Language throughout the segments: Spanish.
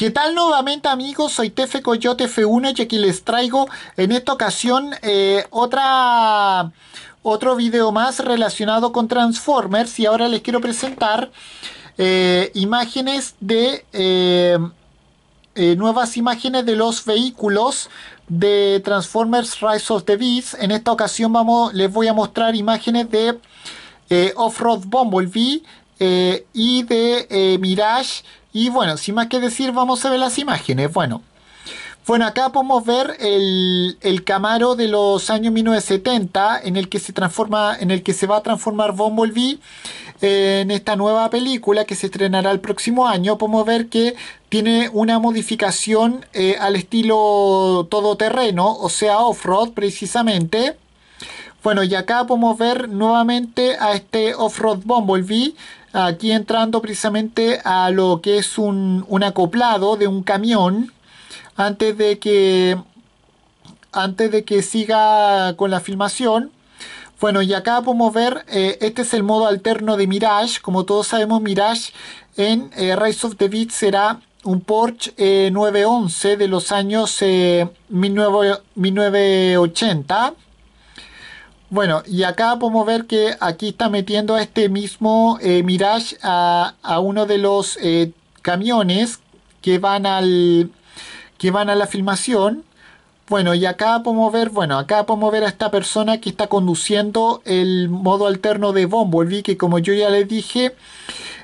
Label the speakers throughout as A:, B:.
A: ¿Qué tal nuevamente amigos? Soy Tefe Coyote F1 y aquí les traigo en esta ocasión eh, otra, otro video más relacionado con Transformers y ahora les quiero presentar eh, imágenes de eh, nuevas imágenes de los vehículos de Transformers Rise of the Beast. En esta ocasión vamos, les voy a mostrar imágenes de eh, Off-Road Bumblebee eh, y de eh, Mirage. Y bueno, sin más que decir, vamos a ver las imágenes. Bueno, bueno, acá podemos ver el, el, Camaro de los años 1970 en el que se transforma, en el que se va a transformar Bumblebee eh, en esta nueva película que se estrenará el próximo año. Podemos ver que tiene una modificación al estilo todoterreno, o sea, off-road precisamente. Bueno, y acá podemos ver nuevamente a este Off-Road Bumblebee, aquí entrando precisamente a lo que es un, acoplado de un camión, antes de que antes de que siga con la filmación. Bueno, y acá podemos ver, eh, este es el modo alterno de Mirage. Como todos sabemos, Mirage en eh, Rise of the Beat será un Porsche 911 eh, de los años 1980. Bueno, y acá podemos ver que aquí está metiendo a este mismo eh, Mirage a, uno de los eh, camiones que van al que van a la filmación. Bueno, y acá podemos ver, bueno, acá podemos ver a esta persona que está conduciendo el modo alterno de vi que como yo ya les dije,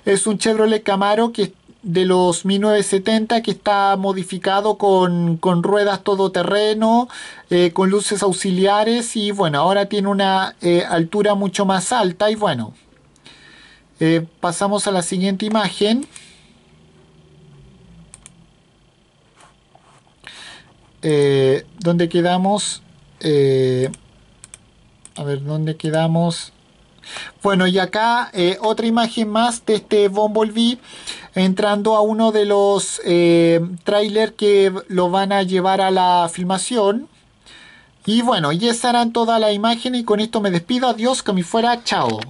A: es un Chevrolet Camaro que de los 1970 que está modificado con, ruedas todoterreno, eh, con luces auxiliares y bueno, ahora tiene una eh, altura mucho más alta y bueno, eh, pasamos a la siguiente imagen. donde quedamos a ver dónde quedamos bueno, y acá eh, otra imagen más de este Bumblebee entrando a uno de los eh, trailers que lo van a llevar a la filmación. Y bueno, y estarán toda la imagen y con esto me despido. Adiós, que me fuera. Chao.